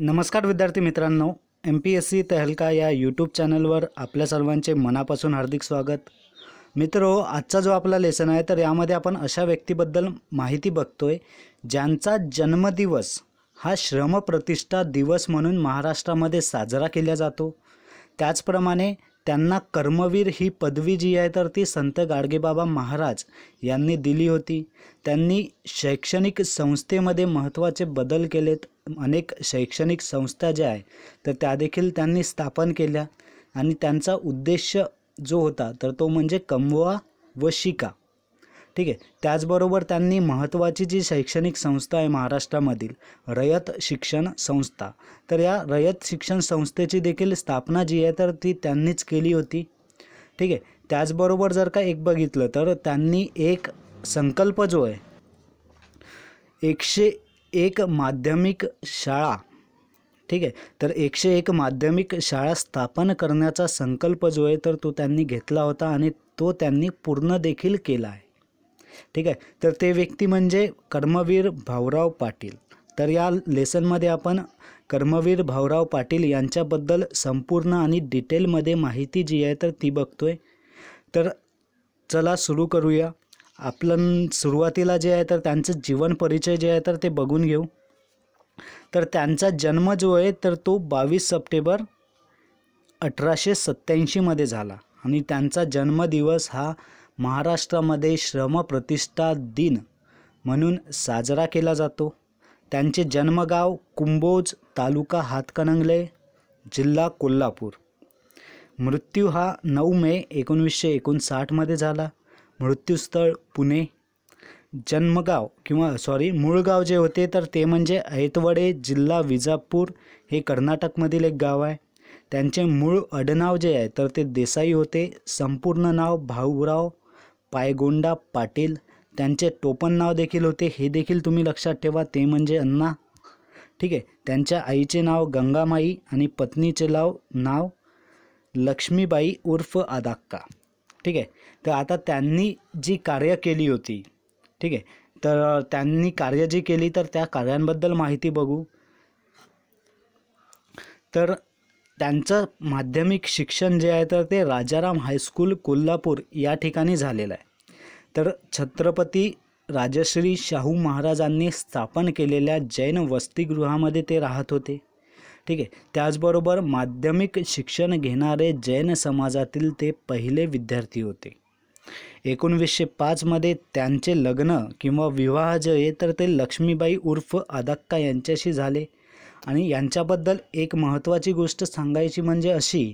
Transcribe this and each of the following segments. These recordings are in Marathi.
नमस्कार विद्यार्थी मित्रांनो एम पी एस सी तहलका या यूट्यूब चॅनलवर आपल्या सर्वांचे मनापासून हार्दिक स्वागत मित्रो आजचा जो आपला लेसन आहे तर यामध्ये आपण अशा व्यक्तीबद्दल माहिती बघतो आहे ज्यांचा जन्मदिवस हा श्रमप्रतिष्ठा दिवस म्हणून महाराष्ट्रामध्ये साजरा केला जातो त्याचप्रमाणे त्यांना कर्मवीर ही पदवी जी आहे तर ती संत गाडगेबाबा महाराज यांनी दिली होती त्यांनी शैक्षणिक संस्थेमध्ये महत्त्वाचे बदल केलेत अनेक शैक्षणिक संस्था ज्या आहे तर त्या देखील त्यांनी स्थापन केल्या आणि त्यांचा उद्देश जो होता तर तो म्हणजे कमवा व शिका ठीक आहे त्याचबरोबर त्यांनी महत्त्वाची जी शैक्षणिक संस्था आहे महाराष्ट्रामधील रयत शिक्षण संस्था तर या रयत शिक्षण संस्थेची देखील स्थापना जी आहे तर ती त्यांनीच केली होती ठीक आहे त्याचबरोबर जर का एक बघितलं तर त्यांनी एक संकल्प जो आहे एकशे एक माध्यमिक शाळा ठीक आहे तर एकशे एक माध्यमिक शाळा स्थापन करण्याचा संकल्प जो आहे तर तो त्यांनी घेतला होता आणि तो त्यांनी पूर्ण देखील केला आहे ठीक आहे तर ते व्यक्ती म्हणजे कर्मवीर भाऊराव पाटील तर या लेसनमध्ये आपण कर्मवीर भाऊराव पाटील यांच्याबद्दल संपूर्ण आणि डिटेलमध्ये माहिती जी आहे तर ती बघतोय तर चला सुरू करूया आपण सुरुवातीला जे आहे तर त्यांचं जीवन परिचय जे आहे तर ते बघून घेऊ तर त्यांचा जन्म जो आहे तर तो बावीस सप्टेंबर अठराशे सत्त्याऐंशीमध्ये झाला आणि त्यांचा जन्मदिवस हा महाराष्ट्रामध्ये श्रमप्रतिष्ठा दिन म्हणून साजरा केला जातो त्यांचे जन्मगाव कुंभोज तालुका हातकणंगले जिल्हा कोल्हापूर मृत्यू हा नऊ मे एकोणवीसशे एकोणसाठमध्ये झाला मृत्यूस्थळ पुणे जन्मगाव किंवा सॉरी मूळगाव जे होते तर ते म्हणजे ऐतवडे जिल्हा विजापूर हे कर्नाटकमधील एक गाव आहे त्यांचे मूळ अडनाव जे आहे तर ते देसाई होते संपूर्ण नाव भाऊराव पायगोंडा पाटील त्यांचे टोपण नाव देखील होते हे देखील तुम्ही लक्षात ठेवा ते म्हणजे अण्णा ठीक आहे त्यांच्या आईचे नाव गंगामाई आणि पत्नीचे नाव नाव लक्ष्मीबाई उर्फ आदाक्का ठीक आहे तर आता त्यांनी जी कार्य केली होती ठीक आहे तर त्यांनी कार्य जी केली तर त्या कार्यांबद्दल माहिती बघू तर त्यांचं माध्यमिक शिक्षण जे आहे तर ते राजाराम हायस्कूल कोल्हापूर या ठिकाणी झालेलं आहे तर छत्रपती राजश्री शाहू महाराजांनी स्थापन केलेल्या जैन वसतिगृहामध्ये ते राहत होते ठीक आहे त्याचबरोबर माध्यमिक शिक्षण घेणारे जैन समाजातील ते पहिले विद्यार्थी होते एकोणवीसशे पाचमध्ये त्यांचे लग्न किंवा विवाह जे आहे तर ते लक्ष्मीबाई उर्फ अदक्का यांच्याशी झाले आणि यांच्याबद्दल एक महत्त्वाची गोष्ट सांगायची म्हणजे अशी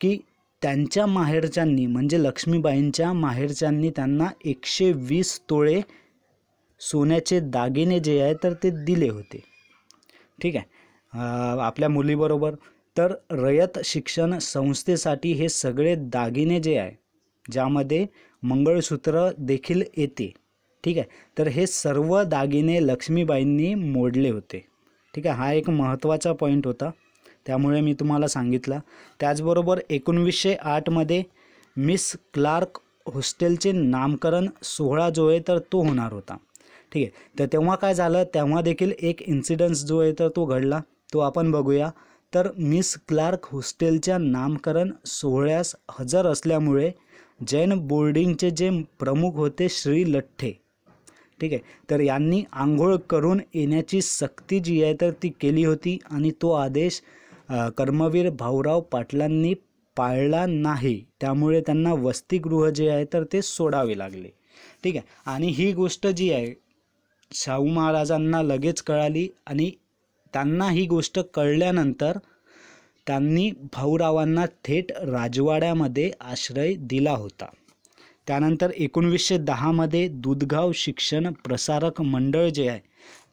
की त्यांच्या माहेरच्यांनी म्हणजे लक्ष्मीबाईंच्या माहेरच्यांनी त्यांना एकशे वीस तोळे सोन्याचे दागिने जे आहे तर ते दिले होते ठीक आहे आपल्या मुलीबरोबर तर रयत शिक्षण संस्थेसाठी हे सगळे दागिने जे आहे ज्यामध्ये मंगळसूत्र देखील येते ठीक आहे तर हे सर्व दागिने लक्ष्मीबाईंनी मोडले होते ठीक आहे हा एक महत्त्वाचा पॉईंट होता त्यामुळे मी तुम्हाला सांगितला त्याचबरोबर एकोणवीसशे आठमध्ये मिस क्लार्क हॉस्टेलचे नामकरण सोहळा जो आहे तर तो होणार होता ठीक आहे तर तेव्हा काय झालं तेव्हा देखील एक इन्सिडन्स जो आहे तर तो घडला तो आपण बघूया तर मिस क्लार्क हॉस्टेलच्या नामकरण सोहळ्यास हजर असल्यामुळे जैन बोर्डिंगचे जे प्रमुख होते श्री लठ्ठे ठीक आहे तर यांनी आंघोळ करून येण्याची सक्ती जी आहे तर ती केली होती आणि तो आदेश कर्मवीर भाऊराव पाटलांनी पाळला नाही त्यामुळे त्यांना वसतिगृह जे आहे तर ते सोडावे लागले ठीक आहे आणि ही गोष्ट जी आहे शाहू महाराजांना लगेच कळाली आणि त्यांना ही गोष्ट कळल्यानंतर त्यांनी भाऊरावांना थेट राजवाड्यामध्ये आश्रय दिला होता त्यानंतर एकोणवीसशे दहामध्ये दुधगाव शिक्षण प्रसारक मंडळ जे आहे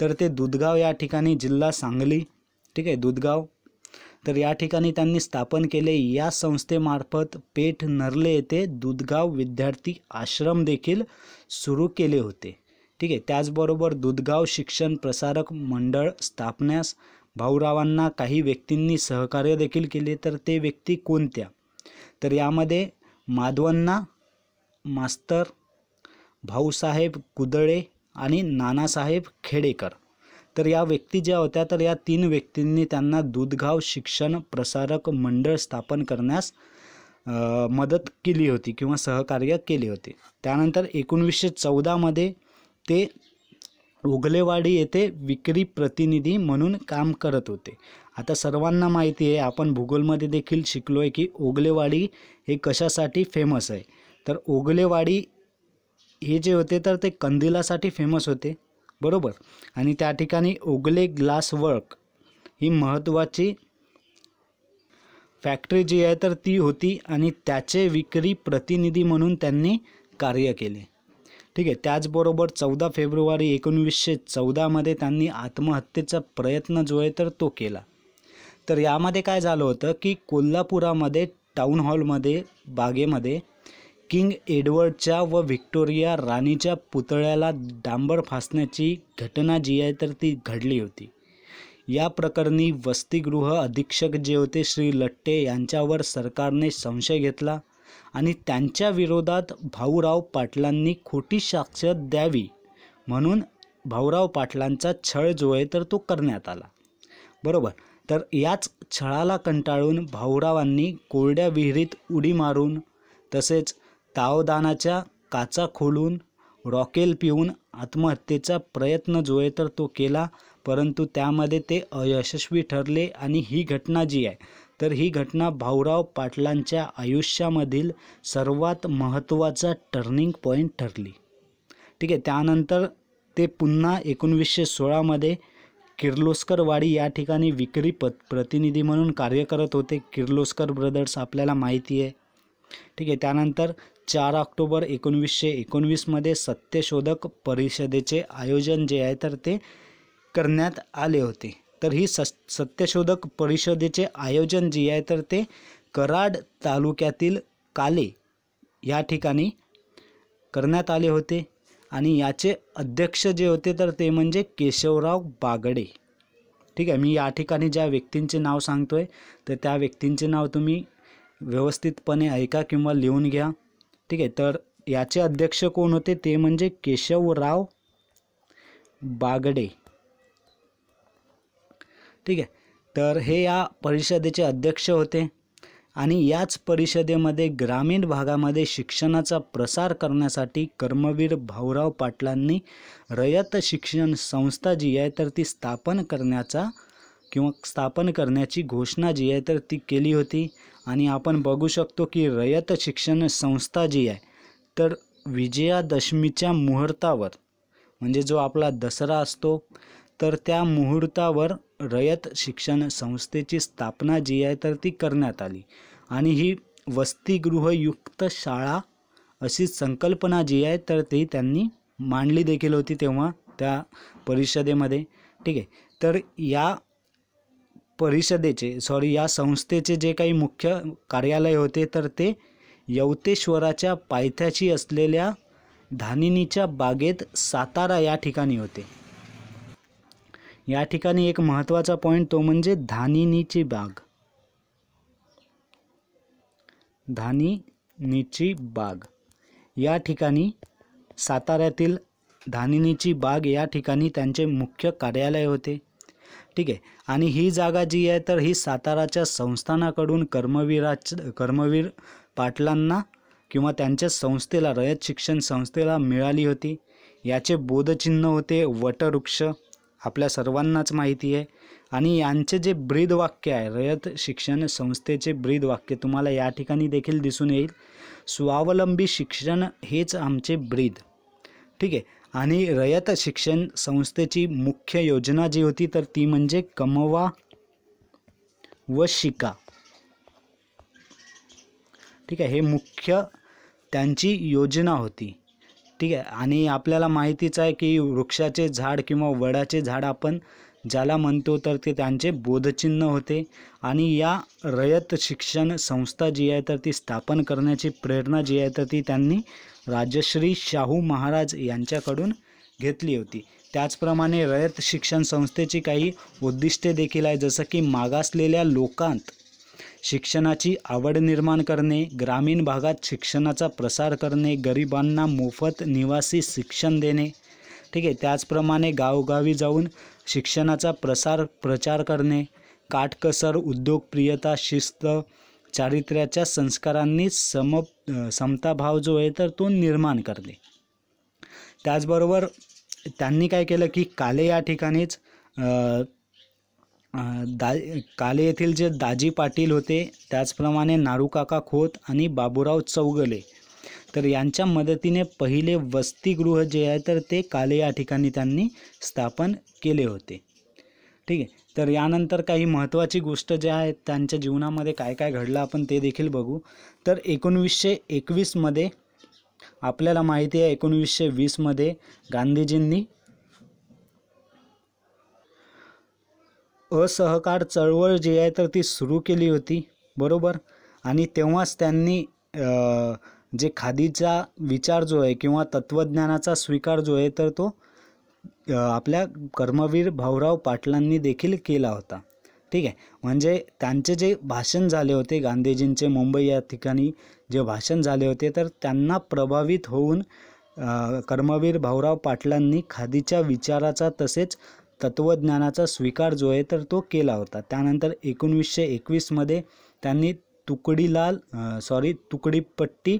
तर ते दुधगाव या ठिकाणी जिल्हा सांगली ठीक आहे दुधगाव तर या ठिकाणी त्यांनी स्थापन केले या संस्थेमार्फत पेठ नरले येथे दुधगाव विद्यार्थी आश्रम देखील सुरू केले होते ठीक आहे त्याचबरोबर दुधगाव शिक्षण प्रसारक मंडळ स्थापण्यास भाऊरावांना काही व्यक्तींनी सहकार्य देखील केले तर ते व्यक्ती कोणत्या तर यामध्ये माधवांना मास्तर भाऊसाहेब कुदळे आणि नानासाहेब खेडेकर तर या व्यक्ती ज्या होत्या तर या तीन व्यक्तींनी त्यांना दूधगाव शिक्षण प्रसारक मंडळ स्थापन करण्यास मदत केली होती किंवा सहकार्य केले होते त्यानंतर एकोणवीसशे चौदामध्ये ते उगलेवाडी येथे विक्री प्रतिनिधी म्हणून काम करत होते आता सर्वांना माहिती आहे आपण भूगोलमध्ये देखील शिकलो आहे की ओगलेवाडी हे कशासाठी फेमस आहे तर ओगलेवाडी हे जे होते तर ते कंदिलासाठी फेमस होते बरोबर आणि त्या ठिकाणी ओगले ग्लास वर्क ही महत्त्वाची फॅक्टरी जी आहे तर ती होती आणि त्याचे विक्री प्रतिनिधी म्हणून त्यांनी कार्य केले ठीक आहे त्याचबरोबर चौदा फेब्रुवारी एकोणवीसशे चौदामध्ये त्यांनी आत्महत्येचा प्रयत्न जो आहे तर तो केला तर यामध्ये काय झालं होतं की कोल्हापुरामध्ये टाऊन हॉलमध्ये बागेमध्ये किंग एडवर्डच्या व व्हिक्टोरिया राणीच्या पुतळ्याला डांबर फासण्याची घटना जी आहे तर ती घडली होती या प्रकरणी वसतिगृह अधीक्षक जे होते श्री लट्टे यांच्यावर सरकारने संशय घेतला आणि त्यांच्या विरोधात भाऊराव पाटलांनी खोटी साक्ष द्यावी म्हणून भाऊराव पाटलांचा छळ जो आहे तर तो करण्यात आला बरोबर तर याच छळाला कंटाळून भाऊरावांनी कोरड्या विहिरीत उडी मारून तसेच तावदानाच्या काचा खोलून रॉकेल पिऊन आत्महत्येचा प्रयत्न जो आहे तर तो केला परंतु त्यामध्ये ते अयशस्वी ठरले आणि ही घटना जी आहे तर ही घटना भाऊराव पाटलांच्या आयुष्यामधील सर्वात महत्त्वाचा टर्निंग पॉईंट ठरली ठीक आहे त्यानंतर ते पुन्हा एकोणवीसशे सोळामध्ये किर्लोस्करवाडी या ठिकाणी विक्री पत प्रतिनिधी म्हणून कार्य करत होते किर्लोस्कर ब्रदर्स आपल्याला माहिती आहे ठीक आहे त्यानंतर चार ऑक्टोबर एकोणवीसशे एकोणवीसमध्ये सत्यशोधक परिषदेचे आयोजन जे आहे तर ते करण्यात आले होते तर ही स सत्यशोधक परिषदेचे आयोजन जे आहे तर ते कराड तालुक्यातील काले या ठिकाणी करण्यात आले होते आणि याचे अध्यक्ष जे होते तर ते म्हणजे केशवराव बागडे ठीक आहे मी या ठिकाणी ज्या व्यक्तींचे नाव सांगतो आहे तर त्या व्यक्तींचे नाव तुम्ही व्यवस्थितपणे ऐका किंवा लिहून घ्या ठीक आहे तर याचे अध्यक्ष कोण होते ते म्हणजे केशवराव बागडे ठीक आहे तर हे या परिषदेचे अध्यक्ष होते आणि याच परिषदेमध्ये ग्रामीण भागामध्ये शिक्षणाचा प्रसार करण्यासाठी कर्मवीर भाऊराव पाटलांनी रयत शिक्षण संस्था जी आहे तर ती स्थापन करण्याचा किंवा स्थापन करण्याची घोषणा जी आहे तर ती केली होती आणि आपण बघू शकतो की रयत शिक्षण संस्था जी आहे तर विजयादशमीच्या मुहूर्तावर म्हणजे जो आपला दसरा असतो तर त्या मुहूर्तावर रयत शिक्षण संस्थेची स्थापना जी आहे तर ती करण्यात आली आणि ही वसतिगृहयुक्त शाळा अशी संकल्पना जी आहे तर ती त्यांनी मांडली देखील होती तेव्हा त्या परिषदेमध्ये ठीक आहे तर या परिषदेचे सॉरी या संस्थेचे जे काही मुख्य कार्यालय होते तर ते यवतेश्वराच्या पायथ्याशी असलेल्या धानिनीच्या बागेत सातारा या ठिकाणी होते या ठिकाणी एक महत्त्वाचा पॉईंट तो म्हणजे धानिनीची बाग धानिनीची बाग या ठिकाणी साताऱ्यातील धानिनीची बाग या ठिकाणी त्यांचे मुख्य कार्यालय होते ठीक आहे आणि ही जागा जी आहे तर ही साताराच्या संस्थानाकडून कर्मवीराच कर्मवीर पाटलांना किंवा त्यांच्या संस्थेला रयत शिक्षण संस्थेला मिळाली होती याचे बोधचिन्ह होते वटवृक्ष आपल्या सर्वांनाच माहिती आहे आणि यांचे जे ब्रीद वाक्य आहे रयत शिक्षण संस्थेचे ब्रीद वाक्य तुम्हाला या ठिकाणी देखील दिसून येईल स्वावलंबी शिक्षण हेच आमचे ब्रीद ठीक आहे आणि रयत शिक्षण संस्थेची मुख्य योजना जी होती तर ती म्हणजे कमवा व शिका ठीक आहे हे मुख्य त्यांची योजना होती ठीक आहे आणि आपल्याला माहितीच आहे की वृक्षाचे झाड किंवा वडाचे झाड आपण ज्याला म्हणतो तर ते त्यांचे बोधचिन्ह होते आणि या रयत शिक्षण संस्था जी आहे तर ती स्थापन करण्याची प्रेरणा जी आहे तर ती त्यांनी राजश्री शाहू महाराज यांच्याकडून घेतली होती त्याचप्रमाणे रयत शिक्षण संस्थेची काही उद्दिष्टे देखील आहे जसं की मागासलेल्या लोकांत शिक्षणाची आवड निर्माण करणे ग्रामीण भागात शिक्षणाचा प्रसार करणे गरिबांना मोफत निवासी शिक्षण देणे ठीक आहे त्याचप्रमाणे गावगावी जाऊन शिक्षणाचा प्रसार प्रचार करणे काटकसर उद्योगप्रियता शिस्त चारित्र्याच्या संस्कारांनी सम समताभाव जो आहे तर तो निर्माण करणे त्याचबरोबर त्यांनी काय केलं की काले या ठिकाणीच दा काले येथील जे दाजी पाटील होते त्याचप्रमाणे नारूकाका खोत आणि बाबूराव चौगले तर यांच्या मदतीने पहिले वसतिगृह जे आहे तर ते काले या ठिकाणी त्यांनी स्थापन केले होते ठीक आहे तर यानंतर काही महत्त्वाची गोष्ट जे आहे त्यांच्या जीवनामध्ये काय काय घडलं आपण ते देखील बघू तर एकोणवीसशे एकवीसमध्ये आपल्याला माहिती आहे एकोणवीसशे वीसमध्ये गांधीजींनी असहकार चळवळ जी आहे तर ती सुरू केली होती बरोबर आणि तेव्हाच त्यांनी जे खादीचा विचार जो आहे किंवा तत्त्वज्ञानाचा स्वीकार जो आहे तर तो आपल्या कर्मवीर भाऊराव पाटलांनी देखील केला होता ठीक आहे म्हणजे त्यांचे जे भाषण झाले होते गांधीजींचे मुंबई या ठिकाणी जे भाषण झाले होते तर त्यांना प्रभावित होऊन कर्मवीर भाऊराव पाटलांनी खादीच्या विचाराचा तसेच तत्त्वज्ञानाचा स्वीकार जो आहे तर तो केला होता त्यानंतर एकोणवीसशे एकवीसमध्ये त्यांनी तुकडीलाल सॉरी तुकडीपट्टी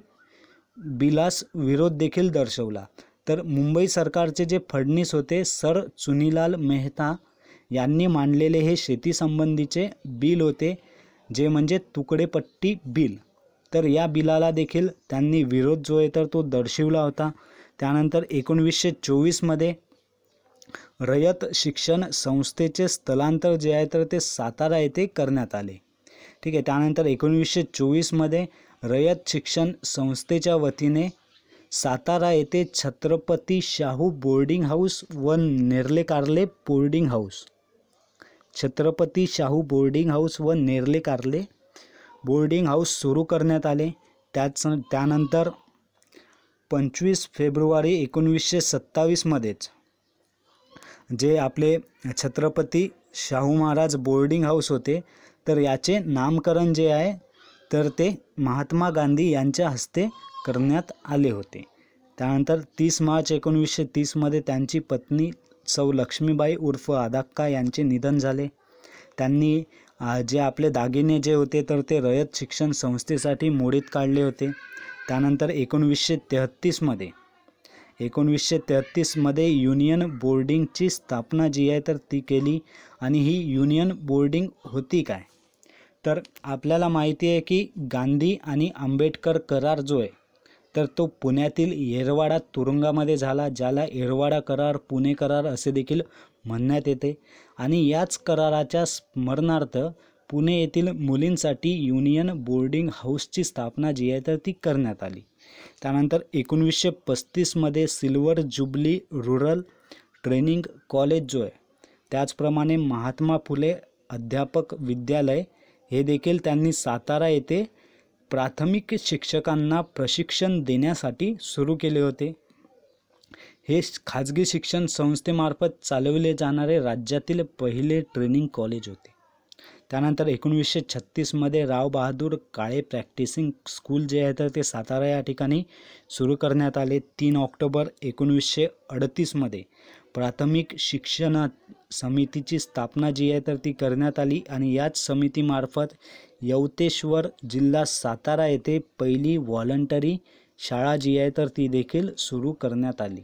बिलास विरोध देखील दर्शवला तर मुंबई सरकारचे जे फडणीस होते सर चुनीलाल मेहता यांनी मांडलेले हे शेतीसंबंधीचे बिल होते जे म्हणजे तुकडेपट्टी बिल तर या बिलाला देखील त्यांनी विरोध जो आहे तर तो दर्शवला होता त्यानंतर एकोणवीसशे चोवीसमध्ये रयत शिक्षण संस्थेचे स्थलांतर जे आहे तर ते सातारा येथे करण्यात आले ठीक आहे त्यानंतर एकोणीसशे चोवीसमध्ये रयत शिक्षण संस्थेच्या वतीने सातारा येथे छत्रपती शाहू बोर्डिंग हाऊस व Nerle Karle boarding house Chhatrapati Shahu boarding house व नेर्ले कार्ले बोर्डिंग हाऊस सुरू करण्यात आले त्याच त्यानंतर पंचवीस फेब्रुवारी एकोणवीसशे सत्तावीसमध्येच जे आपले छत्रपती शाहू महाराज बोर्डिंग हाऊस होते तर याचे नामकरण जे आहे तर ते महात्मा गांधी यांच्या हस्ते करण्यात आले होते त्यानंतर तीस मार्च एकोणवीसशे तीसमध्ये त्यांची पत्नी सौ लक्ष्मीबाई उर्फ आदाक्का यांचे निधन झाले त्यांनी जे आपले दागिने जे होते तर ते रयत शिक्षण संस्थेसाठी मोडीत काढले होते त्यानंतर एकोणवीसशे तेहत्तीसमध्ये एकोणवीसशे तेहत्तीसमध्ये युनियन बोर्डिंगची स्थापना जी आहे तर ती केली आणि ही युनियन बोर्डिंग होती काय तर आपल्याला माहिती आहे की गांधी आणि आंबेडकर करार जो आहे तर तो पुण्यातील येरवाडा तुरुंगामध्ये झाला ज्याला येरवाडा करार पुणे करार असे देखील म्हणण्यात येते आणि याच कराराच्या स्मरणार्थ पुणे येथील मुलींसाठी युनियन बोर्डिंग हाऊसची स्थापना जी आहे तर ती करण्यात आली त्यानंतर एकोणवीसशे पस्तीसमध्ये silver jubilee rural training college जो आहे त्याचप्रमाणे महात्मा फुले अध्यापक विद्यालय हे देखील त्यांनी सातारा येथे प्राथमिक शिक्षकांना प्रशिक्षण देण्यासाठी सुरू केले होते हे खाजगी शिक्षण संस्थेमार्फत चालविले जाणारे राज्यातील पहिले ट्रेनिंग कॉलेज होते त्यानंतर एकोणवीसशे छत्तीसमध्ये रावबहादूर काळे प्रॅक्टिसिंग स्कूल जे आहे तर ते सातारा या ठिकाणी सुरू करण्यात आले तीन ऑक्टोबर एकोणीसशे अडतीसमध्ये प्राथमिक शिक्षण समितीची स्थापना जी आहे तर ती करण्यात आली आणि याच समितीमार्फत यवतेश्वर जिल्हा सातारा येथे पहिली व्हॉलंटरी शाळा जी आहे तर ती देखील सुरू करण्यात आली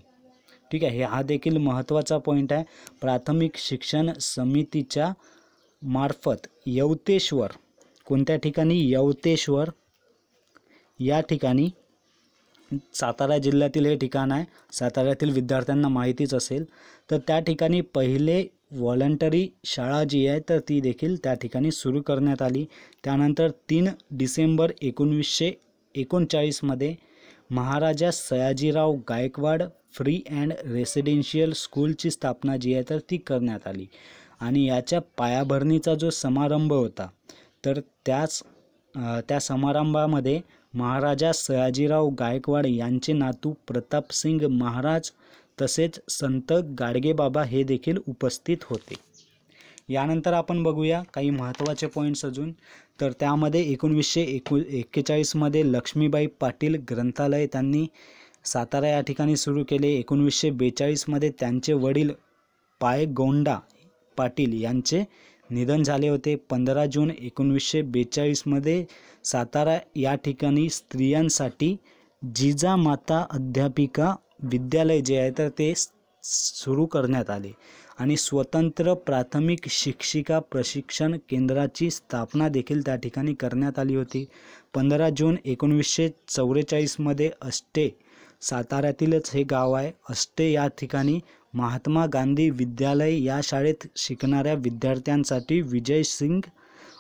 ठीक आहे हा देखील महत्त्वाचा पॉईंट आहे प्राथमिक शिक्षण समितीच्या मार्फत यवतेश्वर कोणत्या ठिकाणी यवतेश्वर या ठिकाणी सातारा जिल्ह्यातील हे ठिकाण आहे साताऱ्यातील विद्यार्थ्यांना माहितीच असेल तर त्या ठिकाणी पहिले व्हॉलंटरी शाळा जी आहे तर ती देखील त्या ठिकाणी सुरू करण्यात आली त्यानंतर तीन डिसेंबर एकोणवीसशे एकोणचाळीसमध्ये Maharaja Sayajirao Gaikwad free and residential स्कूलची स्थापना जी आहे तर ती करण्यात आली आणि याच्या पायाभरणीचा जो समारंभ होता तर त्याच त्या समारंभामध्ये महाराजा सयाजीराव गायकवाड यांचे नातू प्रतापसिंग महाराज तसेच संत गाडगेबाबा हे देखील उपस्थित होते यानंतर आपण बघूया काही महत्त्वाचे पॉईंट्स अजून तर त्यामध्ये एकोणवीसशे एको एक्केचाळीसमध्ये लक्ष्मीबाई पाटील ग्रंथालय त्यांनी सातारा या ठिकाणी सुरू केले एकोणवीसशे बेचाळीसमध्ये त्यांचे वडील पाय गोंडा पाटील यांचे निधन झाले होते पंधरा जून एकोणीसशे बेचाळीसमध्ये सातारा या ठिकाणी स्त्रियांसाठी जिजामाता अध्यापिका विद्यालय जे आहे तर ते सुरू करण्यात आले आणि स्वतंत्र प्राथमिक शिक्षिका प्रशिक्षण केंद्राची स्थापना देखील त्या ठिकाणी करण्यात आली होती पंधरा जून एकोणवीसशे चौवेचाळीसमध्ये अष्टे साताऱ्यातीलच हे गाव आहे अष्टे या ठिकाणी महात्मा गांधी विद्यालय या शाळेत शिकणाऱ्या विद्यार्थ्यांसाठी विजय सिंग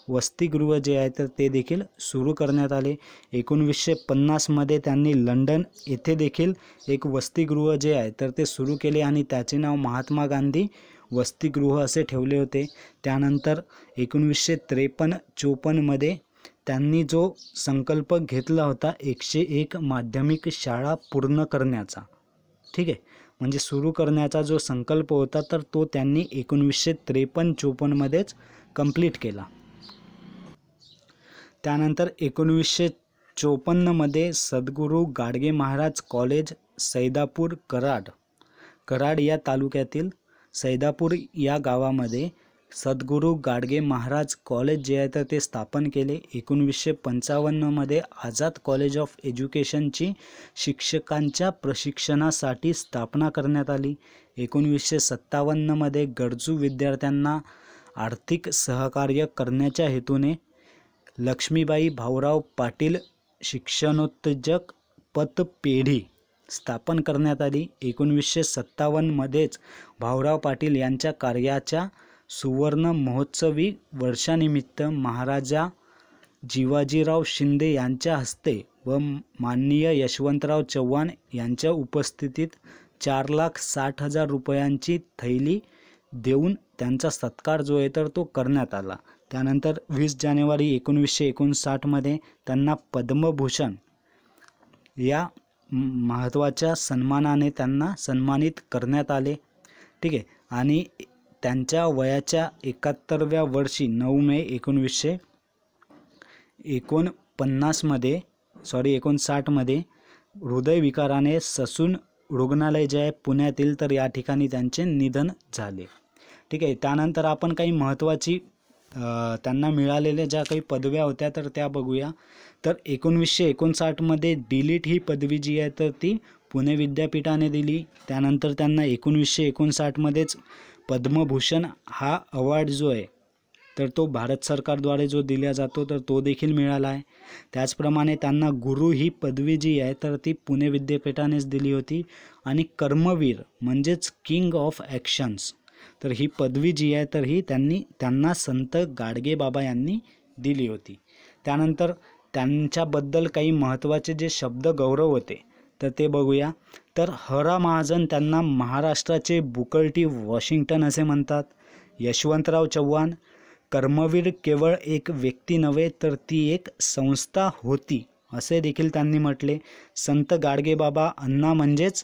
वसतिगृह जे आहे तर ते देखील सुरू करण्यात आले एकोणवीसशे पन्नासमध्ये त्यांनी लंडन येथे देखील एक वसतिगृह जे आहे तर ते सुरू केले आणि त्याचे नाव महात्मा गांधी वसतिगृह असे ठेवले होते त्यानंतर एकोणवीसशे त्रेपन्न चोपन्नमध्ये त्यांनी जो संकल्प घेतला होता एकशे एक माध्यमिक शाळा पूर्ण करण्याचा ठीक आहे म्हणजे सुरू करण्याचा जो संकल्प होता तर तो त्यांनी एकोणवीसशे त्रेपन्न चोपन्नमध्येच कंप्लीट केला त्यानंतर एकोणवीसशे चोपन्नमध्ये सद्गुरू गाडगे महाराज कॉलेज सैदापूर कराड कराड या तालुक्यातील सैदापूर या गावामध्ये सद्गुरू गाडगे महाराज कॉलेज जे आहे तर ते स्थापन केले एकोणवीसशे पंचावन्नमध्ये आझाद कॉलेज ऑफ एज्युकेशनची शिक्षकांच्या प्रशिक्षणासाठी स्थापना करण्यात आली एकोणवीसशे सत्तावन्नमध्ये गरजू विद्यार्थ्यांना आर्थिक सहकार्य करण्याच्या हेतूने लक्ष्मीबाई भाऊराव पाटील शिक्षणोत्तेजक पतपेढी स्थापन करण्यात आली एकोणवीसशे सत्तावन्नमध्येच भाऊराव पाटील यांच्या कार्याच्या सुवर्ण महोत्सवी वर्षानिमित्त महाराजा जिवाजीराव शिंदे यांच्या हस्ते व माननीय यशवंतराव चव्हाण यांच्या उपस्थितीत चार लाख साठ हजार रुपयांची थैली देऊन त्यांचा सत्कार जो आहे तर तो करण्यात आला त्यानंतर वीस जानेवारी एकोणवीसशे एकोणसाठमध्ये त्यांना पद्मभूषण या महत्त्वाच्या सन्मानाने त्यांना सन्मानित करण्यात आले ठीक आहे आणि त्यांच्या वयाच्या एकाहत्तरव्या वर्षी नऊ मे एकोणवीसशे एकोणपन्नासमध्ये सॉरी एकोणसाठमध्ये हृदयविकाराने ससून रुग्णालय जे आहे पुण्यातील तर या ठिकाणी त्यांचे निधन झाले ठीक आहे त्यानंतर आपण काही महत्त्वाची त्यांना मिळालेल्या ज्या काही पदव्या होत्या तर त्या बघूया तर एकोणवीसशे एकोणसाठमध्ये डिलीट ही पदवी जी आहे तर ती पुणे विद्यापीठाने दिली त्यानंतर त्यांना एकोणवीसशे एकोणसाठमध्येच पद्मभूषण हा अवॉर्ड जो आहे तर तो भारत सरकारद्वारे जो दिला जातो तर तो देखील मिळाला आहे त्याचप्रमाणे त्यांना गुरु ही पदवी जी आहे तर ती पुणे विद्यापीठानेच दिली होती आणि कर्मवीर म्हणजेच किंग ऑफ ॲक्शन्स तर ही पदवी जी आहे तर ही त्यांनी त्यांना संत गाडगे बाबा यांनी दिली होती त्यानंतर त्यांच्याबद्दल काही महत्त्वाचे जे शब्द गौरव होते तर ते बघूया तर हरा महाजन त्यांना महाराष्ट्राचे बुकलटी वॉशिंग्टन असे म्हणतात यशवंतराव चव्हाण कर्मवीर केवळ एक व्यक्ती नव्हे तर ती एक संस्था होती असे देखील त्यांनी म्हटले संत गाडगेबाबा अण्णा म्हणजेच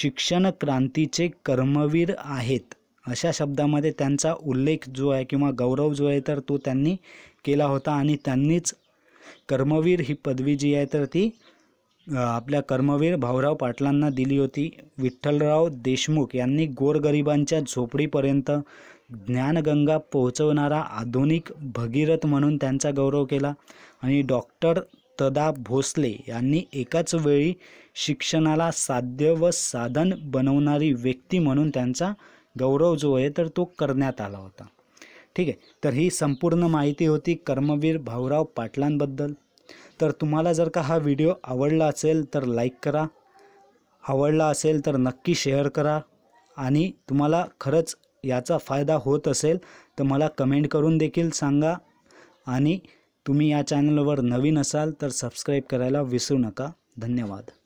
शिक्षण क्रांतीचे कर्मवीर आहेत अशा शब्दामध्ये त्यांचा उल्लेख जो आहे किंवा गौरव जो आहे तर तो त्यांनी केला होता आणि त्यांनीच कर्मवीर ही पदवी जी आहे तर ती आपल्या कर्मवीर भाऊराव पाटलांना दिली होती विठ्ठलराव देशमुख यांनी गोरगरिबांच्या झोपडीपर्यंत ज्ञानगंगा पोहोचवणारा आधुनिक भगीरथ म्हणून त्यांचा गौरव केला आणि डॉक्टर तदा भोसले यांनी एकाच वेळी शिक्षणाला साध्य व साधन बनवणारी व्यक्ती म्हणून त्यांचा गौरव जो आहे तर तो करण्यात आला होता ठीक आहे तर ही संपूर्ण माहिती होती कर्मवीर भाऊराव पाटलांबद्दल तर तुम्हाला जर का हा व्हिडिओ आवडला असेल तर लाईक करा आवडला असेल तर नक्की शेअर करा आणि तुम्हाला खरंच याचा फायदा होत असेल तर मला कमेंट करून देखील सांगा आणि तुम्ही या चॅनलवर नवीन असाल तर सबस्क्राईब करायला विसरू नका धन्यवाद